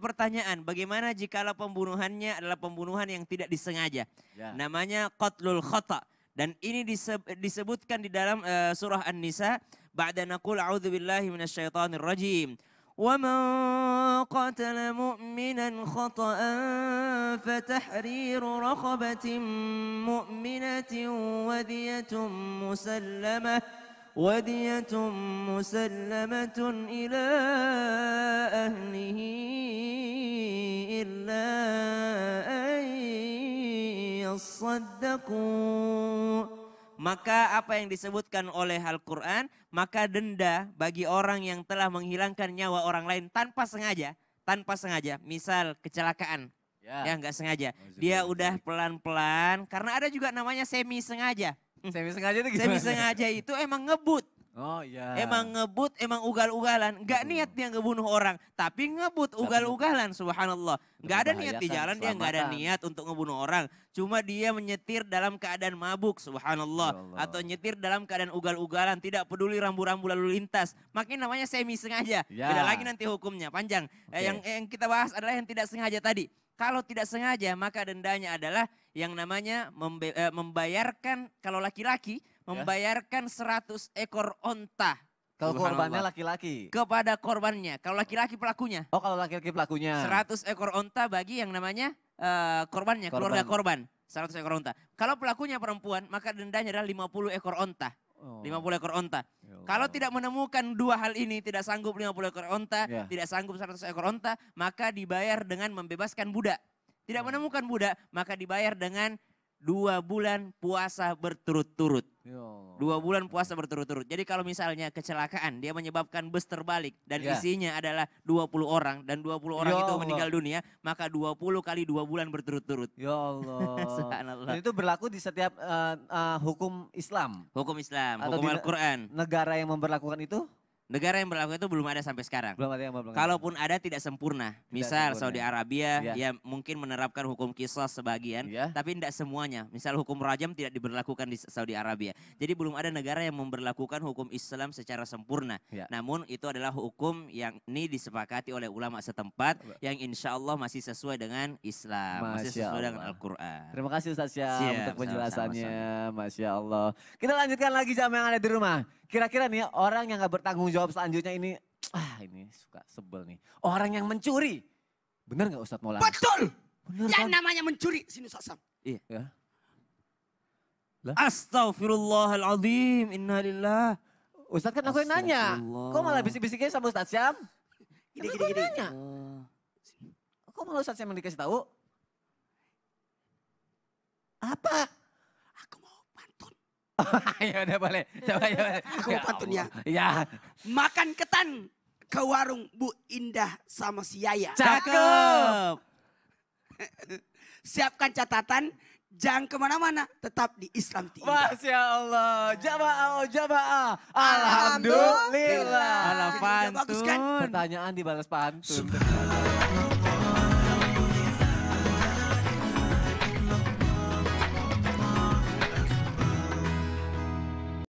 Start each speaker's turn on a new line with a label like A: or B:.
A: pertanyaan, bagaimana jikalau pembunuhannya adalah pembunuhan yang tidak disengaja? Ya. Namanya qatlul khata. Dan ini disebutkan di dalam uh, surah An-Nisa, ba'da naqul a'udzu billahi minasyaitonir rajim. ومن قتل مؤمنا خطأ فتحرير mu'minatin مؤمنة diyatun مسلمة ودية مسلمة إلى أهله إلا أن يصدقوا maka apa yang disebutkan oleh Al-Quran, maka denda bagi orang yang telah menghilangkan nyawa orang lain tanpa sengaja, tanpa sengaja, misal kecelakaan, ya, ya nggak sengaja, dia udah pelan-pelan, karena ada juga namanya semi sengaja, Semi sengaja itu gimana? Semi sengaja itu emang ngebut. Oh iya. Emang ngebut, emang ugal-ugalan. Gak niat dia ngebunuh orang, tapi ngebut ugal-ugalan subhanallah. Gak ada niat di jalan dia gak ada niat untuk ngebunuh orang. Cuma dia menyetir dalam keadaan mabuk subhanallah ya Allah. atau nyetir dalam keadaan ugal-ugalan, tidak peduli rambu-rambu lalu lintas. makin namanya semi sengaja. Yeah. Beda lagi nanti hukumnya panjang. Okay. Eh, yang yang kita bahas adalah yang tidak sengaja tadi. Kalau tidak sengaja maka dendanya adalah yang namanya membe, eh, membayarkan kalau laki-laki ya. membayarkan 100 ekor onta. Kalau korbannya laki-laki. Kepada korbannya. Kalau laki-laki pelakunya. Oh kalau laki-laki pelakunya. 100 ekor onta bagi yang namanya uh, korbannya, korban. keluarga korban. 100 ekor onta. Kalau pelakunya perempuan maka dendanya adalah 50 ekor onta. Oh. lima puluh ekor onta. Ya Kalau tidak menemukan dua hal ini, tidak sanggup lima puluh ekor onta, yeah. tidak sanggup 100 ekor onta, maka dibayar dengan membebaskan budak. Tidak oh. menemukan budak, maka dibayar dengan dua bulan puasa berturut-turut. Dua bulan puasa berturut-turut. Jadi kalau misalnya kecelakaan, dia menyebabkan bus terbalik dan yeah. isinya adalah 20 orang dan 20 orang ya itu meninggal dunia, maka 20 kali dua bulan berturut-turut. Ya Allah. Dan itu berlaku di setiap uh, uh, hukum Islam. Hukum Islam, Atau hukum Al-Qur'an. Negara yang memperlakukan itu? Negara yang berlaku itu belum ada sampai sekarang. Belum ada yang belum. Kalaupun ada tidak sempurna. Tidak Misal sempurna. Saudi Arabia ya. ya mungkin menerapkan hukum kisah sebagian, ya. tapi tidak semuanya. Misal hukum rajam tidak diberlakukan di Saudi Arabia. Jadi belum ada negara yang memberlakukan hukum Islam secara sempurna. Ya. Namun itu adalah hukum yang ini disepakati oleh ulama setempat iya. yang insya Allah masih sesuai dengan Islam, Masya masih sesuai Allah. dengan Al-Qur'an. Terima kasih Ustaz Syah untuk penjelasannya. Sama -sama. Masya Allah. Kita lanjutkan lagi jam yang ada di rumah. Kira-kira nih orang yang gak bertanggung jawab selanjutnya ini, ah ini suka sebel nih. Orang yang mencuri, bener gak Ustadz Maulana? Betul! Bener, yang kan? namanya mencuri, sini sosok. Iya. Ya. Lah? Astagfirullahaladzim, inna Ustadz kan aku yang nanya, kok malah bisik-bisiknya sama Ustadz Syam? Gini, gini, gini. Nanya. Oh. Kok malah Ustadz Syam yang dikasih tahu? ya udah boleh. Coba ya. Aku pantun ya. Ya. Makan ketan ke warung Bu Indah sama si Yaya. Cakep. Siapkan catatan, jangan kemana-mana, tetap di Islam TV. Masya Allah, jamaah, oh, jamaah, alhamdulillah. Alhamdulillah. Bagus kan? Pertanyaan dibalas pantun.